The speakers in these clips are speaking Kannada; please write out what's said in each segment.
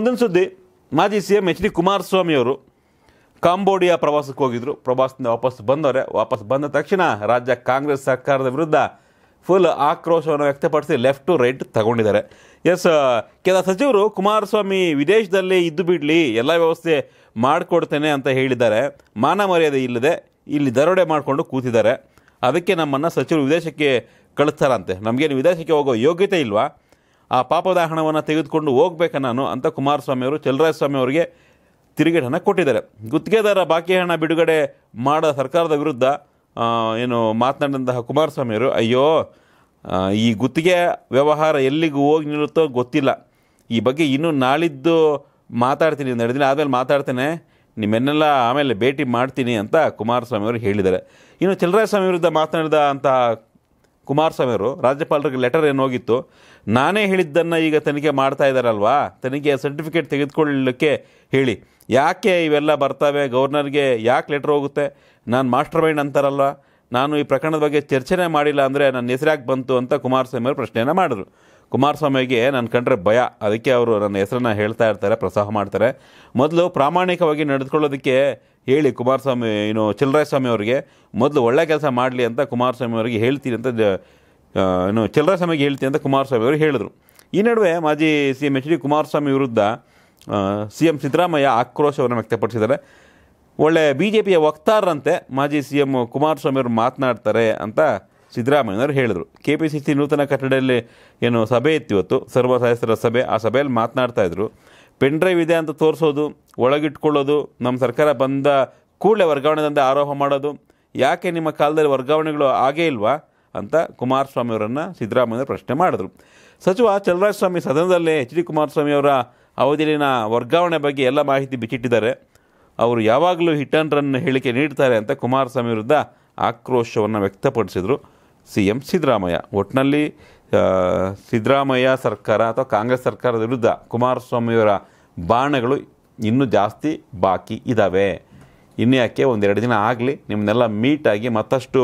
ಮುಂದಿನ ಸುದ್ದಿ ಮಾಜಿ ಸಿ ಎಂ ಎಚ್ ಡಿ ಅವರು ಕಾಂಬೋಡಿಯಾ ಪ್ರವಾಸಕ್ಕೆ ಹೋಗಿದ್ದರು ಪ್ರವಾಸದಿಂದ ವಾಪಸ್ ಬಂದವರೆ ವಾಪಸ್ ಬಂದ ತಕ್ಷಣ ರಾಜ್ಯ ಕಾಂಗ್ರೆಸ್ ಸರ್ಕಾರದ ವಿರುದ್ಧ ಫುಲ್ ಆಕ್ರೋಶವನ್ನು ವ್ಯಕ್ತಪಡಿಸಿ ಲೆಫ್ಟ್ ಟು ರೈಟ್ ತಗೊಂಡಿದ್ದಾರೆ ಎಸ್ ಕೆಲ ಸಚಿವರು ಕುಮಾರಸ್ವಾಮಿ ವಿದೇಶದಲ್ಲಿ ಇದ್ದು ಬಿಡಲಿ ಎಲ್ಲ ವ್ಯವಸ್ಥೆ ಮಾಡಿಕೊಡ್ತೇನೆ ಅಂತ ಹೇಳಿದ್ದಾರೆ ಮಾನ ಮರ್ಯಾದೆ ಇಲ್ಲದೆ ಇಲ್ಲಿ ದರೋಡೆ ಮಾಡಿಕೊಂಡು ಕೂತಿದ್ದಾರೆ ಅದಕ್ಕೆ ನಮ್ಮನ್ನು ಸಚಿವರು ವಿದೇಶಕ್ಕೆ ಕಳಿಸ್ತಾರಂತೆ ನಮಗೇನು ವಿದೇಶಕ್ಕೆ ಹೋಗೋ ಯೋಗ್ಯತೆ ಇಲ್ವಾ ಆ ಪಾಪದ ಹಣವನ್ನು ತೆಗೆದುಕೊಂಡು ಹೋಗಬೇಕು ನಾನು ಅಂತ ಕುಮಾರಸ್ವಾಮಿಯವರು ಸ್ವಾಮಿ ಅವರಿಗೆ ತಿರುಗೇಟ್ ಹಣ ಕೊಟ್ಟಿದ್ದಾರೆ ಗುತ್ತಿಗೆದಾರ ಬಾಕಿ ಹಣ ಬಿಡುಗಡೆ ಮಾಡೋ ಸರ್ಕಾರದ ವಿರುದ್ಧ ಏನು ಮಾತನಾಡಿದಂತಹ ಕುಮಾರಸ್ವಾಮಿಯವರು ಅಯ್ಯೋ ಈ ಗುತ್ತಿಗೆ ವ್ಯವಹಾರ ಎಲ್ಲಿಗೂ ಹೋಗಿ ನಿಲ್ಲುತ್ತೋ ಗೊತ್ತಿಲ್ಲ ಈ ಬಗ್ಗೆ ಇನ್ನೂ ನಾಳಿದ್ದು ಮಾತಾಡ್ತೀನಿ ಅಂತ ಎರಡು ಆದಮೇಲೆ ಮಾತಾಡ್ತೇನೆ ನಿಮ್ಮೆನ್ನೆಲ್ಲ ಆಮೇಲೆ ಭೇಟಿ ಮಾಡ್ತೀನಿ ಅಂತ ಕುಮಾರಸ್ವಾಮಿ ಅವರು ಹೇಳಿದ್ದಾರೆ ಇನ್ನು ಚಲರಾಯಸ್ವಾಮಿ ವಿರುದ್ಧ ಮಾತನಾಡಿದ ಅಂತಹ ಕುಮಾರಸ್ವಾಮಿ ಅವರು ರಾಜ್ಯಪಾಲರಿಗೆ ಲೆಟರ್ ಏನು ಹೋಗಿತ್ತು ನಾನೇ ಹೇಳಿದ್ದನ್ನು ಈಗ ತನಿಖೆ ಮಾಡ್ತಾ ಇದ್ದಾರಲ್ವಾ ತನಿಖೆ ಸರ್ಟಿಫಿಕೇಟ್ ತೆಗೆದುಕೊಳ್ಳಲಿಕ್ಕೆ ಹೇಳಿ ಯಾಕೆ ಇವೆಲ್ಲ ಬರ್ತವೆ ಗವರ್ನರ್ಗೆ ಯಾಕೆ ಲೆಟ್ರ್ ಹೋಗುತ್ತೆ ನಾನು ಮಾಸ್ಟರ್ ಮೈಂಡ್ ಅಂತಾರಲ್ವ ನಾನು ಈ ಪ್ರಕರಣದ ಬಗ್ಗೆ ಚರ್ಚೆನೇ ಮಾಡಿಲ್ಲ ಅಂದರೆ ನನ್ನ ಹೆಸರಾಗಿ ಬಂತು ಅಂತ ಕುಮಾರಸ್ವಾಮಿ ಅವರು ಪ್ರಶ್ನೆಯನ್ನು ಮಾಡಿದ್ರು ಕುಮಾರಸ್ವಾಮಿಗೆ ನನ್ನ ಕಂಡ್ರೆ ಭಯ ಅದಕ್ಕೆ ಅವರು ನನ್ನ ಹೆಸರನ್ನ ಹೇಳ್ತಾ ಇರ್ತಾರೆ ಪ್ರೋತ್ಸಾಹ ಮಾಡ್ತಾರೆ ಮೊದಲು ಪ್ರಾಮಾಣಿಕವಾಗಿ ನಡೆದುಕೊಳ್ಳೋದಕ್ಕೆ ಹೇಳಿ ಕುಮಾರಸ್ವಾಮಿ ಏನು ಸ್ವಾಮಿ ಅವರಿಗೆ ಮೊದಲು ಒಳ್ಳೆ ಕೆಲಸ ಮಾಡಲಿ ಅಂತ ಕುಮಾರಸ್ವಾಮಿ ಅವರಿಗೆ ಹೇಳ್ತೀನಿ ಅಂತ ಏನು ಸ್ವಾಮಿಗೆ ಹೇಳ್ತೀನಿ ಅಂತ ಕುಮಾರಸ್ವಾಮಿ ಅವರು ಹೇಳಿದರು ಈ ನಡುವೆ ಮಾಜಿ C M H D Kumaraswamy ವಿರುದ್ಧ ಸಿ ಎಂ ಸಿದ್ದರಾಮಯ್ಯ ಆಕ್ರೋಶವನ್ನು ವ್ಯಕ್ತಪಡಿಸಿದ್ದಾರೆ ಒಳ್ಳೆ ಬಿ ಜೆ ಪಿಯ ವಕ್ತಾರರಂತೆ ಮಾಜಿ ಸಿ ಎಂ ಕುಮಾರಸ್ವಾಮಿ ಅವರು ಮಾತನಾಡ್ತಾರೆ ಅಂತ ಸಿದ್ದರಾಮಯ್ಯನವರು ಹೇಳಿದರು ಕೆ ಪಿ ಸಿ ಸಿ ನೂತನ ಕಟ್ಟಡದಲ್ಲಿ ಏನು ಸಭೆ ಇತ್ತಿವತ್ತು ಸರ್ವ ಸದಸ್ಯರ ಸಭೆ ಆ ಸಭೆಯಲ್ಲಿ ಮಾತನಾಡ್ತಾ ಇದ್ದರು ಪೆನ್ ಡ್ರೈವ್ ಇದೆ ಅಂತ ತೋರಿಸೋದು ಒಳಗಿಟ್ಕೊಳ್ಳೋದು ನಮ್ಮ ಸರ್ಕಾರ ಬಂದ ಕೂಡಲೇ ವರ್ಗಾವಣೆದಂತೆ ಆರೋಪ ಮಾಡೋದು ಯಾಕೆ ನಿಮ್ಮ ಕಾಲದಲ್ಲಿ ವರ್ಗಾವಣೆಗಳು ಆಗೇ ಇಲ್ವಾ ಅಂತ ಕುಮಾರಸ್ವಾಮಿ ಅವರನ್ನು ಸಿದ್ದರಾಮಯ್ಯ ಪ್ರಶ್ನೆ ಮಾಡಿದರು ಸಚಿವ ಚಲರಾಜಸ್ವಾಮಿ ಸದನದಲ್ಲೇ ಎಚ್ ಡಿ ಕುಮಾರಸ್ವಾಮಿ ಅವರ ಅವಧಿಯಲ್ಲಿನ ವರ್ಗಾವಣೆ ಬಗ್ಗೆ ಎಲ್ಲ ಮಾಹಿತಿ ಬಿಚ್ಚಿಟ್ಟಿದ್ದಾರೆ ಅವರು ಯಾವಾಗಲೂ ಹಿಟ್ ಆ್ಯಂಡ್ ರನ್ ಹೇಳಿಕೆ ನೀಡ್ತಾರೆ ಅಂತ ಕುಮಾರಸ್ವಾಮಿ ವಿರುದ್ಧ ಆಕ್ರೋಶವನ್ನು ವ್ಯಕ್ತಪಡಿಸಿದರು ಸಿ ಎಂ ಸಿದ್ದರಾಮಯ್ಯ ಒಟ್ಟಿನಲ್ಲಿ ಸಿದ್ದರಾಮಯ್ಯ ಸರ್ಕಾರ ಅಥವಾ ಕಾಂಗ್ರೆಸ್ ಸರ್ಕಾರದ ವಿರುದ್ಧ ಕುಮಾರಸ್ವಾಮಿಯವರ ಬಾಣಗಳು ಇನ್ನೂ ಜಾಸ್ತಿ ಬಾಕಿ ಇದ್ದಾವೆ ಇನ್ನು ಯಾಕೆ ಒಂದೆರಡು ದಿನ ಆಗಲಿ ನಿಮ್ಮನ್ನೆಲ್ಲ ಮೀಟಾಗಿ ಮತ್ತಷ್ಟು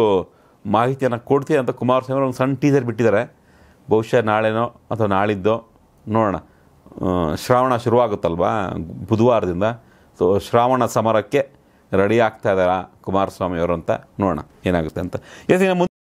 ಮಾಹಿತಿಯನ್ನು ಕೊಡ್ತೀನಿ ಅಂತ ಕುಮಾರಸ್ವಾಮಿ ಒಂದು ಸಣ್ಣ ಟೀಸರ್ ಬಿಟ್ಟಿದ್ದಾರೆ ಬಹುಶಃ ನಾಳೆನೋ ಅಥವಾ ನಾಳಿದ್ದೋ ನೋಡೋಣ ಶ್ರಾವಣ ಶುರುವಾಗುತ್ತಲ್ವಾ ಬುಧವಾರದಿಂದ ಸೊ ಶ್ರಾವಣ ಸಮರಕ್ಕೆ ರೆಡಿ ಆಗ್ತಾ ಇದ್ದಾರಾ ಕುಮಾರಸ್ವಾಮಿಯವರು ಅಂತ ನೋಡೋಣ ಏನಾಗುತ್ತೆ ಅಂತ ಎಸ್